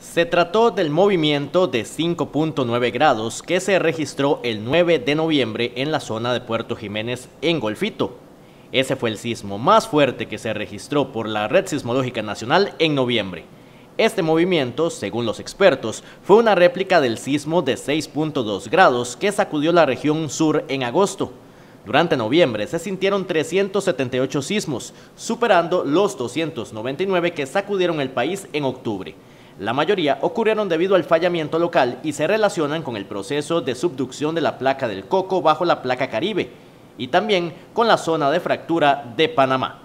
Se trató del movimiento de 5.9 grados que se registró el 9 de noviembre en la zona de Puerto Jiménez en Golfito. Ese fue el sismo más fuerte que se registró por la Red Sismológica Nacional en noviembre. Este movimiento, según los expertos, fue una réplica del sismo de 6.2 grados que sacudió la región sur en agosto. Durante noviembre se sintieron 378 sismos, superando los 299 que sacudieron el país en octubre. La mayoría ocurrieron debido al fallamiento local y se relacionan con el proceso de subducción de la placa del coco bajo la placa caribe y también con la zona de fractura de Panamá.